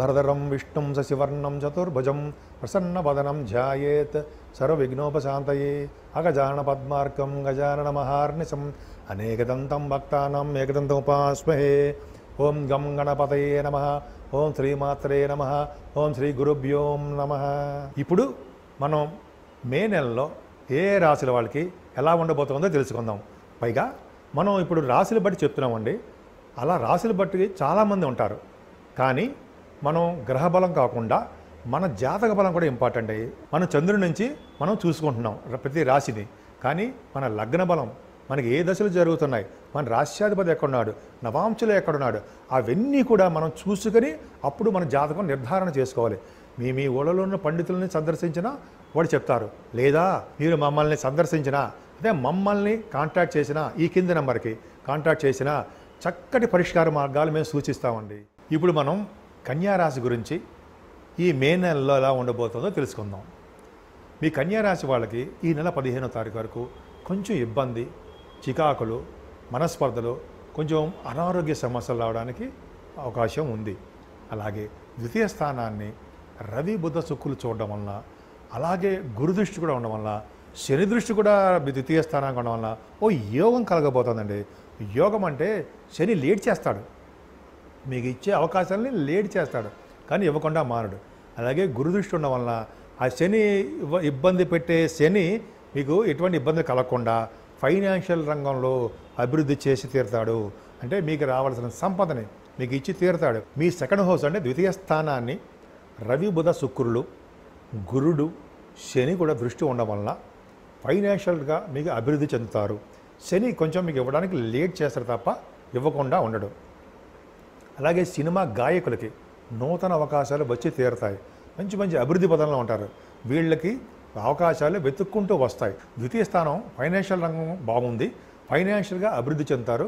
భరదరం విష్ణుం శశివర్ణం చతుర్భుజం ప్రసన్నవదనం ధ్యాయేత్ సర్వవిఘ్నోపశాంతయే అగజాన పద్మార్కం గజానన మహార్నిశం అనేకదంతం భక్తానం ఏకదంతముపాస్మహే ఓం గం గణపతయే నమ ఓం శ్రీమాత్రే నమ ఓం శ్రీ గురుభ్యోం నమ ఇప్పుడు మనం మే నెలలో ఏ రాశుల వాళ్ళకి ఎలా ఉండబోతుందో తెలుసుకుందాం పైగా మనం ఇప్పుడు రాశులు బట్టి చెప్తున్నామండి అలా రాశులు బట్టి చాలామంది ఉంటారు కానీ మనం గ్రహ బలం కాకుండా మన జాతక బలం కూడా ఇంపార్టెంట్ అయ్యి మనం చంద్రుడి నుంచి మనం చూసుకుంటున్నాం ప్రతి రాశిని కానీ మన లగ్న బలం మనకి ఏ దశలు జరుగుతున్నాయి మన రాష్ట్రాధిపతి ఎక్కడున్నాడు నవాంశులు ఎక్కడున్నాడు అవన్నీ కూడా మనం చూసుకొని అప్పుడు మన జాతకం నిర్ధారణ చేసుకోవాలి మీ మీ ఊళ్ళలో ఉన్న పండితులని సందర్శించినా వాడు చెప్తారు లేదా మీరు మమ్మల్ని సందర్శించినా అదే మమ్మల్ని కాంటాక్ట్ చేసినా ఈ కింది నెంబర్కి కాంటాక్ట్ చేసినా చక్కటి పరిష్కార మార్గాలు మేము సూచిస్తామండి ఇప్పుడు మనం కన్యారాశి గురించి ఈ మే నెలలో ఎలా ఉండబోతుందో తెలుసుకుందాం మీ కన్యారాశి వాళ్ళకి ఈ నెల పదిహేనో తారీఖు వరకు కొంచెం ఇబ్బంది చికాకులు మనస్పర్ధలు కొంచెం అనారోగ్య సమస్యలు రావడానికి అవకాశం ఉంది అలాగే ద్వితీయ స్థానాన్ని రవి బుద్ధ సుక్కులు చూడడం వలన అలాగే గురుదృష్టి కూడా ఉండడం వలన శని దృష్టి కూడా ద్వితీయ స్థానానికి ఉండడం వలన ఓ యోగం కలగబోతోందండి యోగం అంటే శని లేట్ చేస్తాడు మీకు ఇచ్చే అవకాశాలని లేట్ చేస్తాడు కానీ ఇవ్వకుండా మారడు అలాగే గురుదృష్టి ఉండడం వలన ఆ శని ఇబ్బంది పెట్టే శని మీకు ఎటువంటి ఇబ్బంది కలగకుండా ఫైనాన్షియల్ రంగంలో అభివృద్ధి చేసి తీరుతాడు అంటే మీకు రావాల్సిన సంపదని మీకు ఇచ్చి తీరుతాడు మీ సెకండ్ హౌస్ అంటే ద్వితీయ స్థానాన్ని రవి బుధ శుక్రులు గురుడు శని కూడా దృష్టి ఉండడం వలన ఫైనాన్షియల్గా మీకు అభివృద్ధి చెందుతారు శని కొంచెం మీకు ఇవ్వడానికి లేట్ చేస్తారు తప్ప ఇవ్వకుండా ఉండడు అలాగే సినిమా గాయకులకి నూతన అవకాశాలు వచ్చి తీరుతాయి మంచి మంచి అభివృద్ధి పదంలో ఉంటారు వీళ్ళకి అవకాశాలు వెతుక్కుంటూ వస్తాయి ద్వితీయ స్థానం ఫైనాన్షియల్ రంగం బాగుంది ఫైనాన్షియల్గా అభివృద్ధి చెందుతారు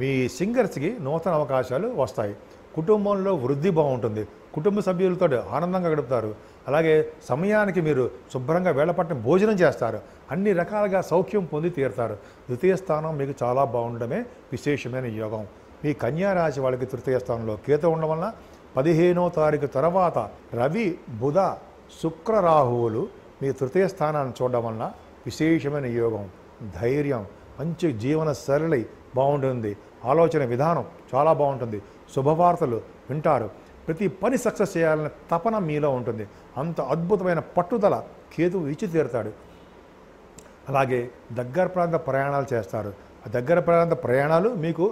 మీ సింగర్స్కి నూతన అవకాశాలు వస్తాయి కుటుంబంలో వృద్ధి బాగుంటుంది కుటుంబ సభ్యులతో ఆనందంగా గడుపుతారు అలాగే సమయానికి మీరు శుభ్రంగా వేళపట్టిన భోజనం చేస్తారు అన్ని రకాలుగా సౌఖ్యం పొంది తీరుతారు ద్వితీయ స్థానం మీకు చాలా బాగుండడమే విశేషమైన యోగం మీ కన్యారాశి వాళ్ళకి తృతీయ స్థానంలో కేతు ఉండడం వలన పదిహేనో తారీఖు తర్వాత రవి బుధ శుక్ర రాహువులు మీ తృతీయ స్థానాన్ని చూడడం వలన విశేషమైన యోగం ధైర్యం మంచి జీవన సరళి బాగుంటుంది ఆలోచన విధానం చాలా బాగుంటుంది శుభవార్తలు వింటారు ప్రతి పని సక్సెస్ చేయాలనే తపన మీలో ఉంటుంది అంత అద్భుతమైన పట్టుదల కేతువు ఇచ్చి తీరుతాడు అలాగే దగ్గర ప్రాంత ప్రయాణాలు చేస్తారు ఆ దగ్గర ప్రాంత ప్రయాణాలు మీకు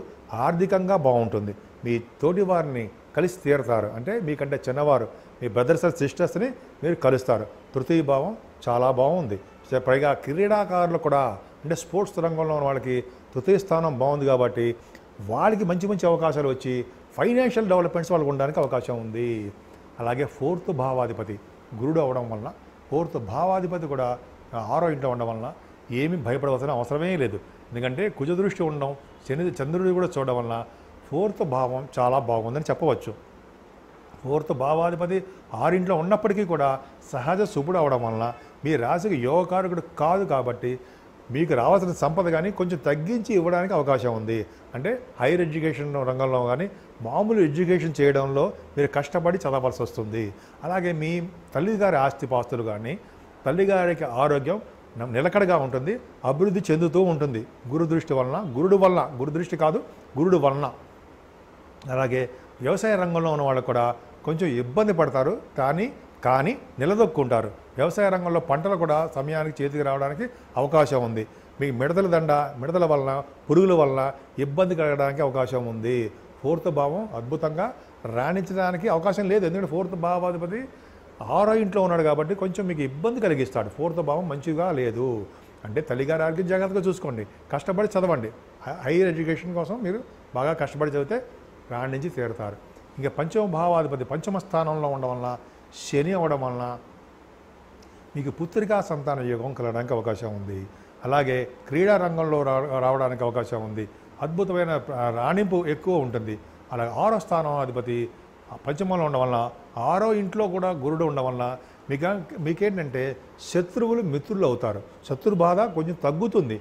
ఆర్థికంగా బాగుంటుంది మీ తోటి వారిని కలిసి తీరతారు అంటే మీకంటే చిన్నవారు మీ బ్రదర్స్ అండ్ సిస్టర్స్ని మీరు కలుస్తారు తృతీయ భావం చాలా బాగుంది పైగా క్రీడాకారులు కూడా అంటే స్పోర్ట్స్ రంగంలో ఉన్న వాళ్ళకి తృతీయ స్థానం బాగుంది కాబట్టి వాళ్ళకి మంచి మంచి అవకాశాలు వచ్చి ఫైనాన్షియల్ డెవలప్మెంట్స్ వాళ్ళకు ఉండడానికి అవకాశం ఉంది అలాగే ఫోర్త్ భావాధిపతి గురుడు అవడం వలన ఫోర్త్ భావాధిపతి కూడా ఆరో ఇంట్లో ఉండడం వలన ఏమి భయపడవలసిన అవసరమే లేదు ఎందుకంటే కుజదృష్టి ఉండడం శని చంద్రుడి కూడా చూడడం వలన ఫోర్త్ భావం చాలా బాగుందని చెప్పవచ్చు ఫోర్త్ భావాధిపతి ఆరింట్లో ఉన్నప్పటికీ కూడా సహజ శుభుడు అవడం వలన మీ రాశికి యోగకారకుడు కాదు కాబట్టి మీకు రావాల్సిన సంపద కానీ కొంచెం తగ్గించి ఇవ్వడానికి అవకాశం ఉంది అంటే హైయర్ ఎడ్యుకేషన్ రంగంలో కానీ మామూలు ఎడ్యుకేషన్ చేయడంలో మీరు కష్టపడి చదవాల్సి వస్తుంది అలాగే మీ తల్లిగారి ఆస్తిపాస్తులు కానీ తల్లిగారికి ఆరోగ్యం నిలకడగా ఉంటుంది అభివృద్ధి చెందుతూ ఉంటుంది గురు దృష్టి వలన గురుడు వలన గురు దృష్టి కాదు గురుడు వలన అలాగే వ్యవసాయ రంగంలో ఉన్న వాళ్ళు కూడా కొంచెం ఇబ్బంది పడతారు కానీ కానీ నిలదొక్కుంటారు వ్యవసాయ రంగంలో పంటలు కూడా సమయానికి చేతికి రావడానికి అవకాశం ఉంది మీకు మిడతల దండ మిడతల వలన పురుగుల వలన ఇబ్బంది కలగడానికి అవకాశం ఉంది ఫోర్త్ భావం అద్భుతంగా రాణించడానికి అవకాశం లేదు ఎందుకంటే ఫోర్త్ భావాధిపతి ఆరో ఇంట్లో ఉన్నాడు కాబట్టి కొంచెం మీకు ఇబ్బంది కలిగిస్తాడు ఫోర్త్ భావం మంచిగా లేదు అంటే తల్లిగారి ఆరోగ్యం జాగ్రత్తగా చూసుకోండి కష్టపడి చదవండి హైయర్ ఎడ్యుకేషన్ కోసం మీరు బాగా కష్టపడి చదివితే రాణించి తీరుతారు ఇంకా పంచమ భావాధిపతి పంచమ స్థానంలో ఉండడం వలన శని అవ్వడం వలన మీకు పుత్రికా సంతాన యోగం కలగడానికి అవకాశం ఉంది అలాగే క్రీడా రంగంలో రావడానికి అవకాశం ఉంది అద్భుతమైన రాణింపు ఎక్కువ ఉంటుంది అలాగే ఆరో స్థానం అధిపతి పంచమంలో ఉండడం వల్ల ఆరో ఇంట్లో కూడా గురుడు ఉండడం వల్ల మీకు మీకేంటంటే శత్రువులు మిత్రులు అవుతారు శత్రు బాధ కొంచెం తగ్గుతుంది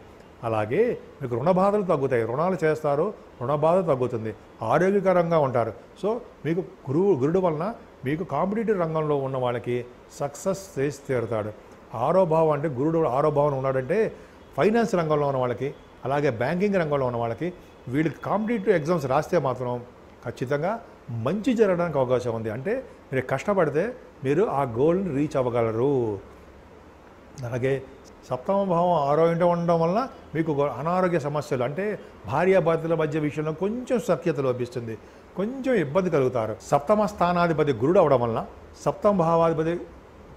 అలాగే మీకు రుణ బాధలు తగ్గుతాయి రుణాలు చేస్తారు రుణ బాధ తగ్గుతుంది ఆరోగ్యకరంగా ఉంటారు సో మీకు గురువు గురుడు వలన మీకు కాంపిటేటివ్ రంగంలో ఉన్న వాళ్ళకి సక్సెస్ చేసి తీరుతాడు ఆరో భావం అంటే గురుడు ఆరో భావన ఉన్నాడంటే ఫైనాన్స్ రంగంలో ఉన్న వాళ్ళకి అలాగే బ్యాంకింగ్ రంగంలో ఉన్న వాళ్ళకి వీళ్ళకి కాంపిటేటివ్ ఎగ్జామ్స్ రాస్తే మాత్రం ఖచ్చితంగా మంచి జరగడానికి అవకాశం ఉంది అంటే మీరు కష్టపడితే మీరు ఆ గోల్ని రీచ్ అవ్వగలరు అలాగే సప్తమ భావం ఆరో ఉండడం వల్ల మీకు అనారోగ్య సమస్యలు అంటే భార్యాభర్తల మధ్య విషయంలో కొంచెం సఖ్యత లోపిస్తుంది కొంచెం ఇబ్బంది కలుగుతారు సప్తమ స్థానాధిపతి గురుడు అవడం వల్ల సప్తమ భావాధిపతి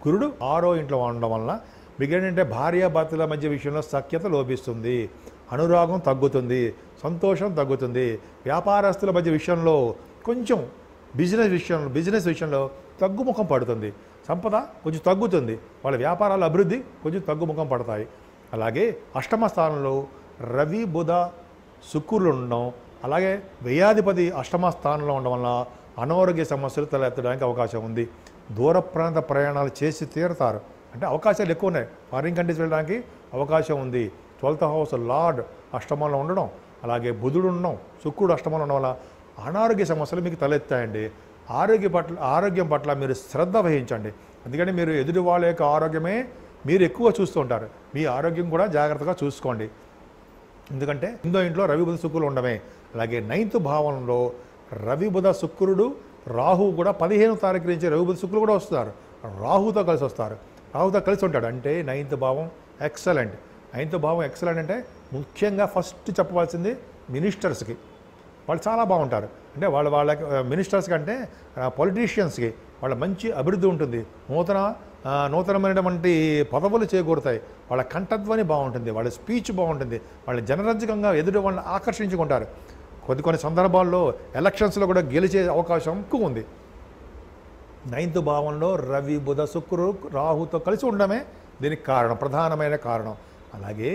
గురుడు ఆరో ఇంట్లో ఉండడం వల్ల మీకు ఏంటంటే భార్యాభర్తల మధ్య విషయంలో సఖ్యత లోపిస్తుంది అనురాగం తగ్గుతుంది సంతోషం తగ్గుతుంది వ్యాపారస్తుల మధ్య విషయంలో కొంచెం బిజినెస్ విషయంలో బిజినెస్ విషయంలో తగ్గుముఖం పడుతుంది సంపద కొంచెం తగ్గుతుంది వాళ్ళ వ్యాపారాల అభివృద్ధి కొంచెం తగ్గుముఖం పడతాయి అలాగే అష్టమ స్థానంలో రవి బుధ శుక్రులు ఉండడం అలాగే వేయాధిపతి అష్టమ స్థానంలో ఉండడం వల్ల అనారోగ్య సమస్యలు తలెత్తడానికి అవకాశం ఉంది దూర ప్రాంత ప్రయాణాలు చేసి తీరతారు అంటే అవకాశాలు ఎక్కువ ఉన్నాయి ఫారిన్ కంట్రీస్ వెళ్ళడానికి అవకాశం ఉంది ట్వెల్త్ హౌస్ లార్డ్ అష్టమంలో ఉండడం అలాగే బుధుడు ఉండడం శుక్రుడు అష్టమంలో ఉండడం వల్ల అనారోగ్య సమస్యలు మీకు తలెత్తాయండి ఆరోగ్య పట్ల ఆరోగ్యం పట్ల మీరు శ్రద్ధ వహించండి ఎందుకంటే మీరు ఎదుటి వాళ్ళ యొక్క ఆరోగ్యమే మీరు ఎక్కువ చూస్తూ ఉంటారు మీ ఆరోగ్యం కూడా జాగ్రత్తగా చూసుకోండి ఎందుకంటే ఇందో ఇంట్లో రవి బుధ శుక్రులు ఉండమే అలాగే నైన్త్ భావనలో రవి బుధ శుక్రుడు రాహు కూడా పదిహేను తారీఖు నుంచి రవి బుధ శుక్రులు కూడా వస్తారు రాహుతో కలిసి వస్తారు రాహుతో కలిసి ఉంటాడు అంటే నైన్త్ భావం ఎక్సలెంట్ ఆయనతో భావం ఎక్సలెంట్ అంటే ముఖ్యంగా ఫస్ట్ చెప్పవలసింది మినిస్టర్స్కి వాళ్ళు చాలా బాగుంటారు అంటే వాళ్ళ వాళ్ళకి మినిస్టర్స్ కంటే పొలిటీషియన్స్కి వాళ్ళ మంచి అభివృద్ధి ఉంటుంది నూతన నూతనమైనటువంటి పదవులు చేకూరుతాయి వాళ్ళ కంఠధ్వని బాగుంటుంది వాళ్ళ స్పీచ్ బాగుంటుంది వాళ్ళ జనరంజకంగా ఎదుటి వాళ్ళని ఆకర్షించుకుంటారు కొద్ది కొన్ని సందర్భాల్లో ఎలక్షన్స్లో కూడా గెలిచే అవకాశం ఎక్కువ ఉంది నైన్త్ భావంలో రవి బుధ శుక్రు రాహుతో కలిసి ఉండడమే దీనికి కారణం ప్రధానమైన కారణం అలాగే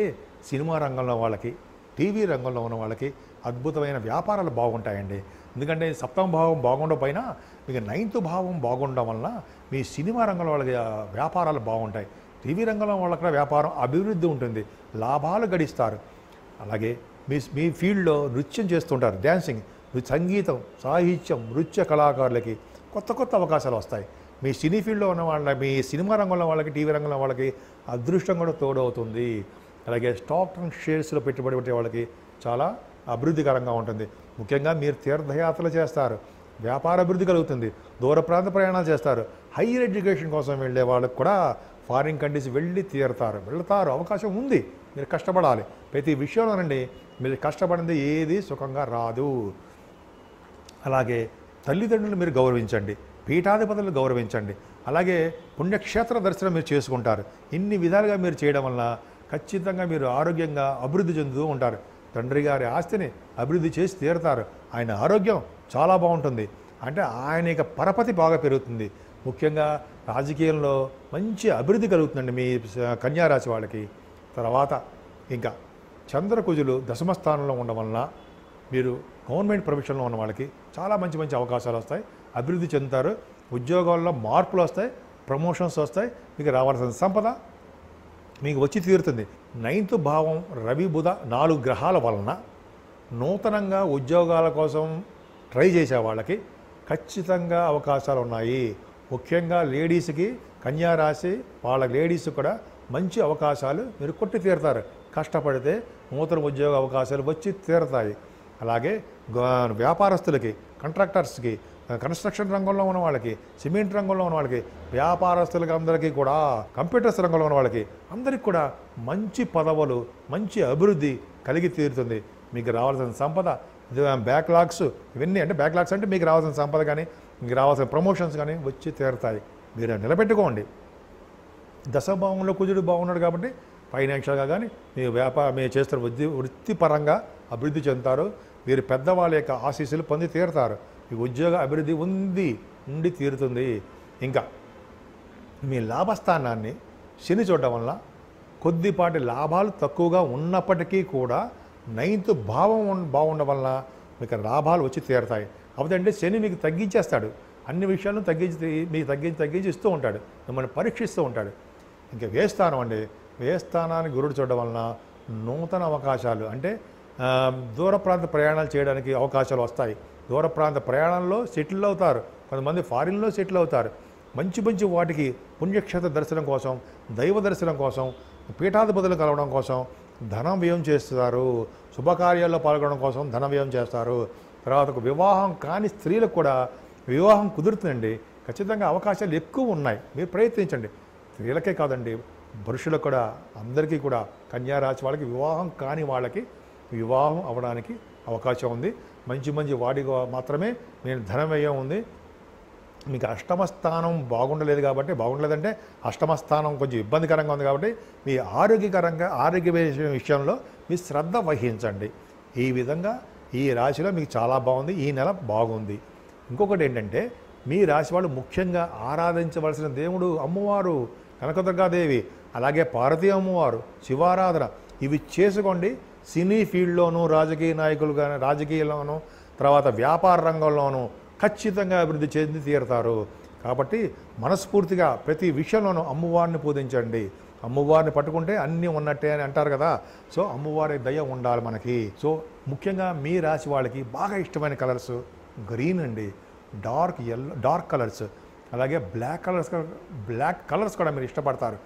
సినిమా రంగంలో వాళ్ళకి టీవీ రంగంలో ఉన్న వాళ్ళకి అద్భుతమైన వ్యాపారాలు బాగుంటాయండి ఎందుకంటే సప్తమ భావం బాగుండకపోయినా మీకు నైన్త్ భావం బాగుండడం వలన మీ సినిమా రంగంలో వాళ్ళకి వ్యాపారాలు బాగుంటాయి టీవీ రంగంలో వాళ్ళకి వ్యాపారం అభివృద్ధి ఉంటుంది లాభాలు గడిస్తారు అలాగే మీ మీ ఫీల్డ్లో నృత్యం చేస్తుంటారు డ్యాన్సింగ్ సంగీతం సాహిత్యం నృత్య కళాకారులకి కొత్త కొత్త అవకాశాలు వస్తాయి మీ సినీ ఫీల్డ్లో ఉన్న వాళ్ళ మీ సినిమా రంగంలో వాళ్ళకి టీవీ రంగంలో వాళ్ళకి అదృష్టం కూడా తోడవుతుంది అలాగే స్టాక్ అండ్ షేర్స్లో పెట్టుబడి పెట్టే వాళ్ళకి చాలా అభివృద్ధికరంగా ఉంటుంది ముఖ్యంగా మీరు తీర్థయాత్రలు చేస్తారు వ్యాపార అభివృద్ధి కలుగుతుంది దూర ప్రాంత ప్రయాణాలు చేస్తారు హైయర్ ఎడ్యుకేషన్ కోసం వెళ్ళే వాళ్ళకి కూడా ఫారిన్ కంట్రీస్ వెళ్ళి తీరుతారు వెళ్తారు అవకాశం ఉంది మీరు కష్టపడాలి ప్రతి విషయంలోనండి మీరు కష్టపడింది ఏది సుఖంగా రాదు అలాగే తల్లిదండ్రులు మీరు గౌరవించండి పీఠాధిపతులు గౌరవించండి అలాగే పుణ్యక్షేత్ర దర్శనం మీరు చేసుకుంటారు ఇన్ని విధాలుగా మీరు చేయడం వల్ల ఖచ్చితంగా మీరు ఆరోగ్యంగా అభివృద్ధి చెందుతూ ఉంటారు తండ్రి గారి ఆస్తిని అభివృద్ధి చేసి తీరుతారు ఆయన ఆరోగ్యం చాలా బాగుంటుంది అంటే ఆయన యొక్క పరపతి బాగా పెరుగుతుంది ముఖ్యంగా రాజకీయంలో మంచి అభివృద్ధి కలుగుతుందండి మీ కన్యారాశి వాళ్ళకి తర్వాత ఇంకా చంద్రకుజులు దశమ స్థానంలో ఉండడం వలన మీరు గవర్నమెంట్ ప్రొఫెషన్లో ఉన్న వాళ్ళకి చాలా మంచి మంచి అవకాశాలు వస్తాయి అభివృద్ధి చెందుతారు ఉద్యోగాల్లో మార్పులు వస్తాయి ప్రమోషన్స్ వస్తాయి మీకు రావాల్సిన సంపద మీకు వచ్చి తీరుతుంది నైన్త్ భావం రవి బుధ నాలుగు గ్రహాల వలన నూతనంగా ఉద్యోగాల కోసం ట్రై చేసే వాళ్ళకి ఖచ్చితంగా అవకాశాలు ఉన్నాయి ముఖ్యంగా లేడీస్కి రాశి వాళ్ళ లేడీస్ కూడా మంచి అవకాశాలు మీరు కొట్టి తీరుతారు కష్టపడితే నూతన ఉద్యోగ అవకాశాలు వచ్చి తీరుతాయి అలాగే వ్యాపారస్తులకి కంట్రాక్టర్స్కి కన్స్ట్రక్షన్ రంగంలో ఉన్న వాళ్ళకి సిమెంట్ రంగంలో ఉన్న వాళ్ళకి వ్యాపారస్తులకి అందరికీ కూడా కంప్యూటర్స్ రంగంలో ఉన్న వాళ్ళకి అందరికీ కూడా మంచి పదవులు మంచి అభివృద్ధి కలిగి తీరుతుంది మీకు రావాల్సిన సంపద బ్యాక్లాగ్స్ ఇవన్నీ అంటే బ్యాక్లాగ్స్ అంటే మీకు రావాల్సిన సంపద కానీ మీకు రావాల్సిన ప్రమోషన్స్ కానీ వచ్చి తీరుతాయి మీరు నిలబెట్టుకోండి దశభావంలో కుజుడు బాగున్నాడు కాబట్టి ఫైనాన్షియల్గా కానీ మీ వ్యాపార మీరు చేస్తున్న వృత్తి వృత్తిపరంగా అభివృద్ధి చెందుతారు మీరు పెద్దవాళ్ళ యొక్క ఆశీస్సులు పొంది తీరుతారు ఈ ఉద్యోగ అభివృద్ధి ఉంది ఉండి తీరుతుంది ఇంకా మీ లాభస్థానాన్ని శని చూడడం వల్ల కొద్దిపాటి లాభాలు తక్కువగా ఉన్నప్పటికీ కూడా నైన్త్ భావం బాగుండడం వల్ల మీకు లాభాలు వచ్చి తీరుతాయి అవుతంటే శని మీకు తగ్గించేస్తాడు అన్ని విషయాలను తగ్గించి మీకు తగ్గించి తగ్గించి ఇస్తూ ఉంటాడు మిమ్మల్ని పరీక్షిస్తూ ఉంటాడు ఇంకా వేస్తానం అండి వేస్తానాన్ని గురుడు చూడడం వలన నూతన అవకాశాలు అంటే దూర ప్రాంత ప్రయాణాలు చేయడానికి అవకాశాలు వస్తాయి దూర ప్రాంత ప్రయాణంలో సెటిల్ అవుతారు కొంతమంది ఫారిన్లో సెటిల్ అవుతారు మంచి మంచి వాటికి పుణ్యక్షేత్ర దర్శనం కోసం దైవ దర్శనం కోసం పీఠాధిపతులు కలవడం కోసం ధనం వ్యయం చేస్తారు శుభకార్యాల్లో పాల్గొనడం కోసం ధన వ్యయం చేస్తారు తర్వాత వివాహం కాని స్త్రీలకు కూడా వివాహం కుదురుతుందండి ఖచ్చితంగా అవకాశాలు ఎక్కువ ఉన్నాయి మీరు ప్రయత్నించండి స్త్రీలకే కాదండి పురుషులకు కూడా అందరికీ కూడా కన్యారాశి వాళ్ళకి వివాహం కాని వాళ్ళకి వివాహం అవడానికి అవకాశం ఉంది మంచి మంచి వాడిగా మాత్రమే నేను ధనం వ్యయం ఉంది మీకు అష్టమ స్థానం బాగుండలేదు కాబట్టి బాగుండలేదంటే అష్టమ స్థానం కొంచెం ఇబ్బందికరంగా ఉంది కాబట్టి మీ ఆరోగ్యకరంగా ఆరోగ్య విషయంలో మీ శ్రద్ధ వహించండి ఈ విధంగా ఈ రాశిలో మీకు చాలా బాగుంది ఈ నెల బాగుంది ఇంకొకటి ఏంటంటే మీ రాశి వాళ్ళు ముఖ్యంగా ఆరాధించవలసిన దేవుడు అమ్మవారు కనకదుర్గాదేవి అలాగే పార్వతీ అమ్మవారు శివారాధన ఇవి చేసుకోండి సినీ ఫీల్డ్లోనూ రాజకీయ నాయకులు కానీ రాజకీయంలోనూ తర్వాత వ్యాపార రంగంలోనూ ఖచ్చితంగా అభివృద్ధి చెంది తీరుతారు కాబట్టి మనస్ఫూర్తిగా ప్రతి విషయంలోనూ అమ్మవారిని పూజించండి అమ్మవారిని పట్టుకుంటే అన్నీ ఉన్నట్టే అని అంటారు కదా సో అమ్మవారి దయ ఉండాలి మనకి సో ముఖ్యంగా మీ రాశి వాళ్ళకి బాగా ఇష్టమైన కలర్స్ గ్రీన్ అండి డార్క్ ఎల్లో డార్క్ కలర్స్ అలాగే బ్లాక్ కలర్స్ బ్లాక్ కలర్స్ కూడా మీరు ఇష్టపడతారు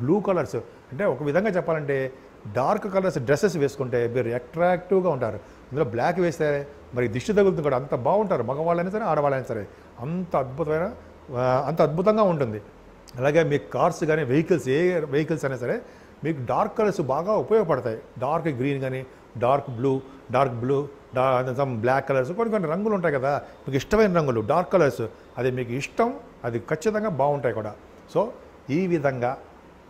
బ్లూ కలర్స్ అంటే ఒక విధంగా చెప్పాలంటే డార్క్ కలర్స్ డ్రెస్సెస్ వేసుకుంటే మీరు అట్రాక్టివ్గా ఉంటారు ఇందులో బ్లాక్ వేస్తే మరి దిష్టి తగులుతుంది కూడా అంత బాగుంటారు మగవాళ్ళైనా సరే ఆడవాళ్ళైనా సరే అంత అద్భుతమైన అంత అద్భుతంగా ఉంటుంది అలాగే మీ కార్స్ కానీ వెహికల్స్ ఏ వెహికల్స్ అయినా సరే మీకు డార్క్ కలర్స్ బాగా ఉపయోగపడతాయి డార్క్ గ్రీన్ కానీ డార్క్ బ్లూ డార్క్ బ్లూ డా సమ్ బ్లాక్ కలర్స్ కొన్ని కొన్ని రంగులు ఉంటాయి కదా మీకు ఇష్టమైన రంగులు డార్క్ కలర్స్ అది మీకు ఇష్టం అది ఖచ్చితంగా బాగుంటాయి కూడా సో ఈ విధంగా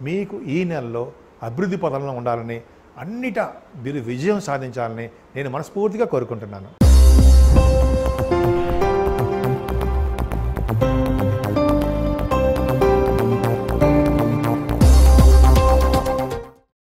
మీకు ఈ నెలలో అభివృద్ధి పదంలో ఉండాలని అన్నిట మీరు విజయం సాధించాలని నేను మనస్ఫూర్తిగా కోరుకుంటున్నాను